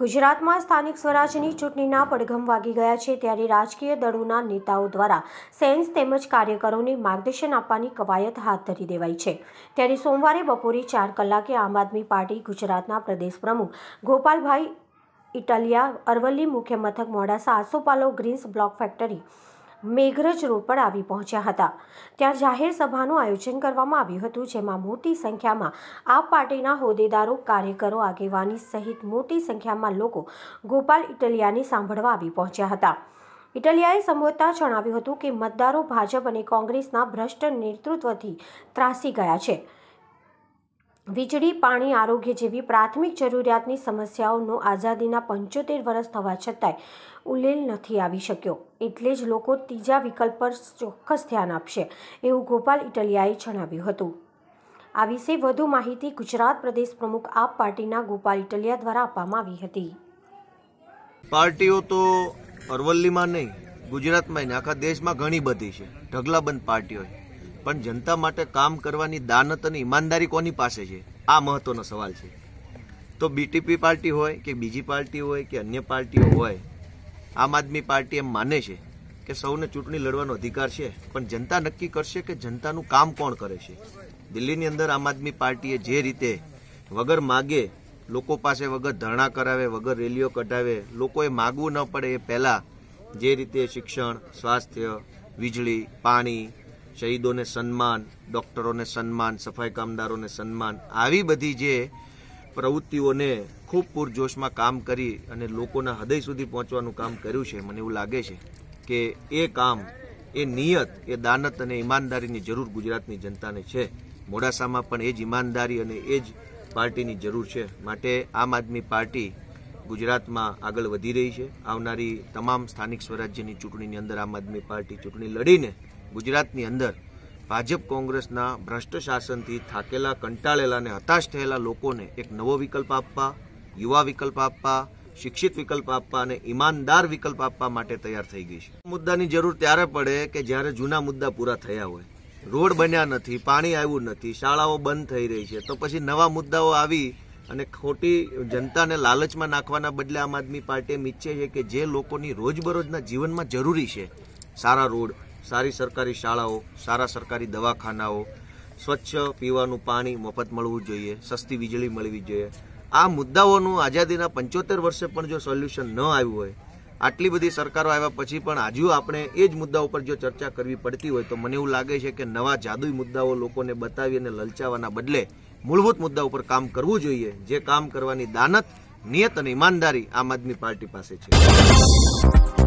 ગુજરાતમાં સ્થાનિક સ્વરાજની ચૂંટણીના પડઘમ વાગી ગયા છે ત્યારે રાજકીય દળોના નેતાઓ દ્વારા સેન્સ તેમજ કાર્યકરોને માર્ગદર્શન આપવાની કવાયત હાથ ધરી દેવાઈ છે ત્યારે સોમવારે બપોરે ચાર કલાકે આમ આદમી પાર્ટી ગુજરાતના પ્રદેશ પ્રમુખ ગોપાલભાઈ ઇટલિયા અરવલ્લી મુખ્ય મથક Modasa Asopalo greens block factory Meghraj road પર આવી પહોંચ્યા હતા ત્યાં જાહેર સભાનું આયોજન કરવામાં આવ્યું હતું જેમાં મોટી સંખ્યામાં આ પાર્ટીના હોદ્દેદારો કાર્યકરો આગેવાની સહિત મોટી સંખ્યામાં લોકો ગોપાલ ઇટલિયાને સાંભળવા આવી પહોંચ્યા હતા ઇટલિયાએ સંબોધતા જણાવ્યું હતું કે મતદારો ભાજપ અને કોંગ્રેસના ભ્રષ્ટ નેતૃત્વથી ત્રાસી ગયા છે વીજળી પાણી આરોગ્ય જેવી પ્રાથમિક જરૂરિયાતની સમસ્યાઓનો આઝાદીના પંચોતેર વર્ષ થવા છતાંય ઉલ્લેલ નથી આવી શક્યો એટલે જ લોકો ત્રીજા વિકલ્પ પર ચોક્કસ ધ્યાન આપશે એવું ગોપાલ ઇટલિયાએ જણાવ્યું હતું આ વિશે વધુ માહિતી ગુજરાત પ્રદેશ પ્રમુખ આપ પાર્ટીના ગોપાલ ઇટલિયા દ્વારા આપવામાં આવી હતી પાર્ટીઓ તો અરવલ્લીમાં નહીં ગુજરાતમાં આખા દેશમાં ઘણી બધી છે ઢગલાબંધ પાર્ટીઓ છે પણ જનતા માટે કામ કરવાની દાનત અને ઈમાનદારી કોની પાસે છે આ મહત્વનો સવાલ છે તો બીટીપી પાર્ટી હોય કે બીજી પાર્ટી હોય કે અન્ય પાર્ટીઓ હોય આમ આદમી પાર્ટી એમ માને છે કે સૌને ચૂંટણી લડવાનો અધિકાર છે પણ જનતા નક્કી કરશે કે જનતાનું કામ કોણ કરે છે દિલ્હીની અંદર આમ આદમી પાર્ટીએ જે રીતે વગર માગે લોકો પાસે વગર ધરણા કરાવે વગર રેલીઓ કઢાવે લોકોએ માગવું ન પડે એ પહેલાં જે રીતે શિક્ષણ સ્વાસ્થ્ય વીજળી પાણી શહીદોને સન્માન ડૉક્ટરોને સન્માન સફાઈ કામદારોને સન્માન આવી બધી જે પ્રવૃત્તિઓને ખૂબ પૂરજોશમાં કામ કરી અને લોકોના હૃદય સુધી પહોંચવાનું કામ કર્યું છે મને એવું લાગે છે કે એ કામ એ નિયત એ દાનત અને ઈમાનદારીની જરૂર ગુજરાતની જનતાને છે મોડાસામાં પણ એ જ ઈમાનદારી અને એ જ પાર્ટીની જરૂર છે માટે આમ આદમી પાર્ટી ગુજરાતમાં આગળ વધી રહી છે આવનારી તમામ સ્થાનિક સ્વરાજ્યની ચૂંટણીની અંદર આમ આદમી પાર્ટી ચૂંટણી લડીને ગુજરાતની અંદર ભાજપ કોંગ્રેસના ભ્રષ્ટ શાસનથી થાકેલા કંટાળેલા અને હતાશ થયેલા લોકોને એક નવો વિકલ્પ આપવા યુવા વિકલ્પ આપવા શિક્ષિત વિકલ્પ આપવા અને ઈમાનદાર વિકલ્પ આપવા માટે તૈયાર થઈ ગઈ છે મુદ્દાની જરૂર ત્યારે પડે કે જ્યારે જૂના મુદ્દા પૂરા થયા હોય રોડ બન્યા નથી પાણી આવ્યું નથી શાળાઓ બંધ થઈ રહી છે તો પછી નવા મુદ્દાઓ આવી અને ખોટી જનતાને લાલચમાં નાખવાના બદલે આમ આદમી પાર્ટીએ એમ ઈચ્છે છે કે જે લોકોની રોજબરોજના જીવનમાં જરૂરી છે સારા રોડ સારી સરકારી શાળાઓ સારા સરકારી દવાખાનાઓ સ્વચ્છ પીવાનું પાણી મફત મળવું જોઈએ સસ્તી વીજળી મળવી જોઈએ આ મુદ્દાઓનું આઝાદીના પંચોતેર વર્ષે પણ જો સોલ્યુશન ન આવ્યું હોય આટલી બધી સરકારો આવ્યા પછી પણ હજુ આપણે એ જ મુદ્દાઓ પર જો ચર્ચા કરવી પડતી હોય તો મને એવું લાગે છે કે નવા જાદુઈ મુદ્દાઓ લોકોને બતાવી અને લલચાવાના બદલે મૂળભૂત મુદ્દા ઉપર કામ કરવું જોઈએ જે કામ કરવાની દાનત નિયત અને ઈમાનદારી આમ આદમી પાર્ટી પાસે છે